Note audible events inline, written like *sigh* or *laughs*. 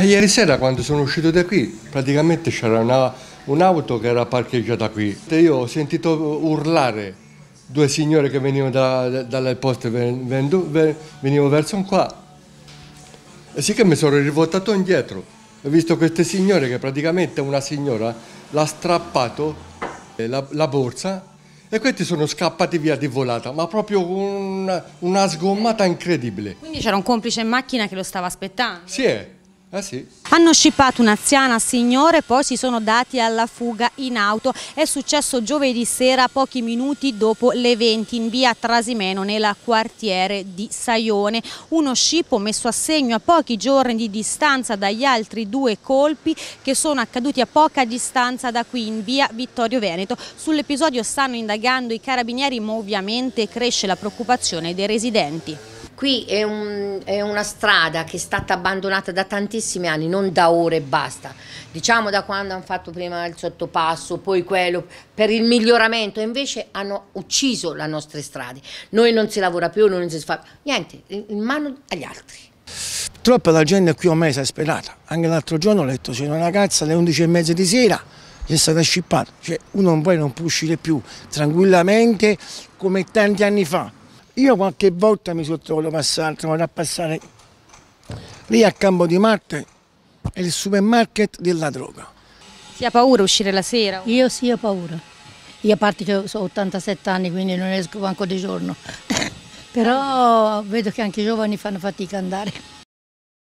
Eh, ieri sera quando sono uscito da qui praticamente c'era un'auto che era parcheggiata qui. e Io ho sentito urlare due signore che venivano da, da, dalle poste, ven, ven, venivano verso qua. E sì che mi sono rivoltato indietro. Ho visto queste signore che praticamente una signora l'ha strappato eh, la, la, borsa e questi sono scappati via di volata, ma proprio con una, una sgommata incredibile. Quindi c'era un complice in macchina che lo stava aspettando? Sì. È. Ah, sì. Hanno scippato un'anziana signora e poi si sono dati alla fuga in auto. È successo giovedì sera pochi minuti dopo le 20 in via Trasimeno nel quartiere di Saione. Uno scippo messo a segno a pochi giorni di distanza dagli altri due colpi che sono accaduti a poca distanza da qui in via Vittorio Veneto. Sull'episodio stanno indagando i carabinieri ma ovviamente cresce la preoccupazione dei residenti qui è, un, è, una strada che è stata abbandonata da tantissimi anni, non da ore e basta. Diciamo da quando hanno fatto prima il sottopasso, poi quello, per il miglioramento, invece hanno ucciso le nostre strade. Noi non si lavora più, non si fa niente, in mano agli altri. Troppa la gente qui ormai si è sperata. Anche l'altro giorno ho letto, c'era una ragazza alle 11.30 di sera è stata scippata. Cioè uno poi non può uscire più tranquillamente come tanti anni fa io qualche volta mi sono trovato passante, vado a passare lì a Campo di Marte, è il supermarket della droga. Si ha paura uscire la sera? Io sì ho paura. Io a parte che ho 87 anni quindi non esco manco di giorno, *laughs* però vedo che anche i giovani fanno fatica ad andare.